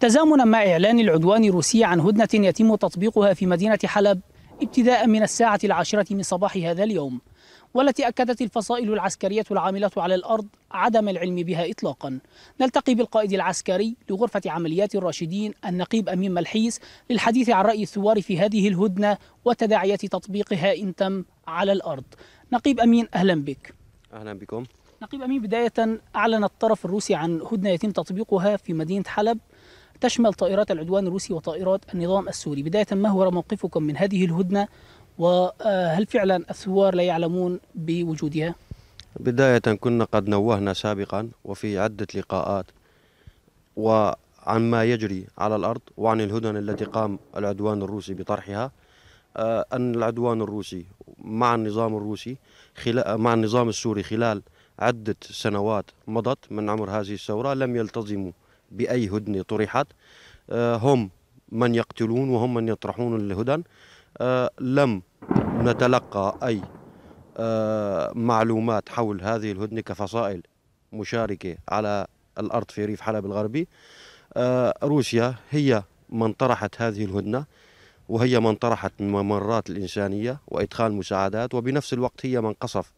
تزامنا مع إعلان العدوان الروسي عن هدنة يتم تطبيقها في مدينة حلب ابتداء من الساعة العاشرة من صباح هذا اليوم والتي أكدت الفصائل العسكرية العاملة على الأرض عدم العلم بها إطلاقا نلتقي بالقائد العسكري لغرفة عمليات الراشدين النقيب أمين ملحيس للحديث عن رأي الثوار في هذه الهدنة وتداعيات تطبيقها إن تم على الأرض نقيب أمين أهلا بك أهلا بكم نقيب أمين بداية أعلن الطرف الروسي عن هدنة يتم تطبيقها في مدينة حلب تشمل طائرات العدوان الروسي وطائرات النظام السوري بداية ما هو موقفكم من هذه الهدنة وهل فعلا الثوار لا يعلمون بوجودها؟ بداية كنا قد نوهنا سابقا وفي عدة لقاءات وعن ما يجري على الأرض وعن الهدن التي قام العدوان الروسي بطرحها آه، أن العدوان الروسي مع النظام الروسي خلال مع النظام السوري خلال عدة سنوات مضت من عمر هذه الثورة لم يلتزموا بأي هدنة طرحت آه، هم من يقتلون وهم من يطرحون الهدن آه، لم نتلقى أي آه، معلومات حول هذه الهدنة كفصائل مشاركة على الأرض في ريف حلب الغربي روسيا هي من طرحت هذه الهدنة وهي من طرحت الممرات الإنسانية وإدخال مساعدات وبنفس الوقت هي من قصف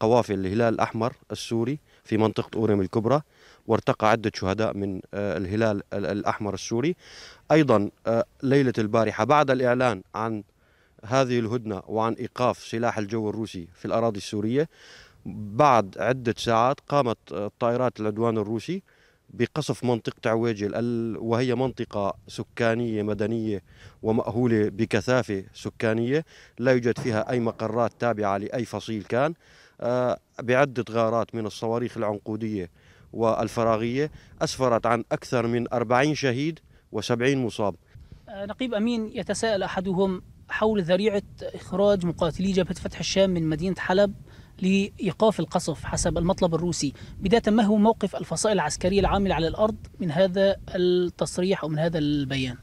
قوافل الهلال الأحمر السوري في منطقة أوريم الكبرى وارتقى عدة شهداء من آه، الهلال الأحمر السوري أيضا آه، ليلة البارحة بعد الإعلان عن هذه الهدنة وعن إيقاف سلاح الجو الروسي في الأراضي السورية بعد عدة ساعات قامت آه، طائرات العدوان الروسي بقصف منطقة عويجل وهي منطقة سكانية مدنية ومأهولة بكثافة سكانية لا يوجد فيها أي مقرات تابعة لأي فصيل كان آه، بعدة غارات من الصواريخ العنقودية والفراغية أسفرت عن أكثر من 40 شهيد و70 مصاب آه، نقيب أمين يتساءل أحدهم حول ذريعة إخراج مقاتلي جبهة فتح الشام من مدينة حلب لإيقاف القصف حسب المطلب الروسي بداية ما هو موقف الفصائل العسكرية العاملة على الأرض من هذا التصريح أو من هذا البيان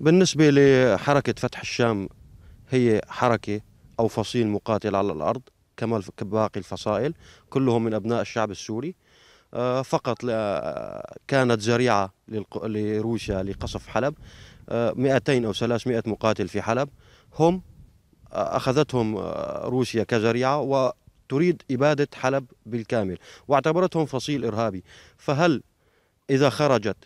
بالنسبة لحركة فتح الشام هي حركة أو فصيل مقاتل على الأرض كما باقي الفصائل كلهم من أبناء الشعب السوري آه، فقط كانت ذريعة لروسيا لقصف حلب 200 آه، أو 300 مقاتل في حلب هم آه، أخذتهم روسيا كذريعة وتريد إبادة حلب بالكامل واعتبرتهم فصيل إرهابي فهل إذا خرجت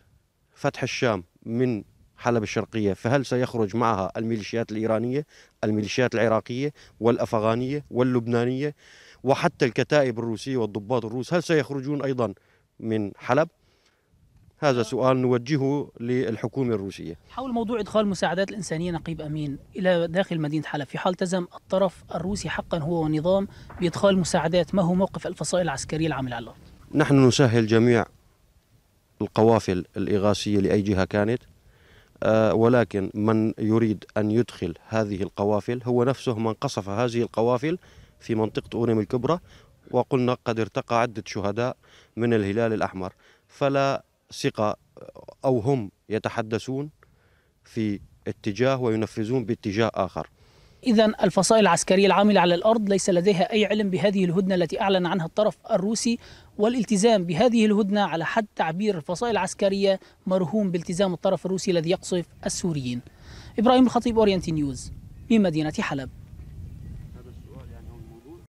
فتح الشام من حلب الشرقية فهل سيخرج معها الميليشيات الإيرانية الميليشيات العراقية والأفغانية واللبنانية وحتى الكتائب الروسية والضباط الروس هل سيخرجون أيضا من حلب هذا سؤال نوجهه للحكومة الروسية حول موضوع إدخال المساعدات الإنسانية نقيب أمين إلى داخل مدينة حلب في حال تزم الطرف الروسي حقا هو والنظام بإدخال مساعدات ما هو موقف الفصائل العسكرية العاملة على الأرض؟ نحن نسهل جميع القوافل الإغاثية لأي جهة كانت آه، ولكن من يريد أن يدخل هذه القوافل هو نفسه من قصف هذه القوافل في منطقة أونم الكبرى وقلنا قد ارتقى عدة شهداء من الهلال الأحمر فلا ثقة أو هم يتحدثون في اتجاه وينفذون باتجاه آخر إذا الفصائل العسكرية العاملة على الأرض ليس لديها أي علم بهذه الهدنة التي أعلن عنها الطرف الروسي والالتزام بهذه الهدنة على حد تعبير الفصائل العسكرية مرهون بالتزام الطرف الروسي الذي يقصف السوريين إبراهيم الخطيب أورينتي نيوز بمدينة حلب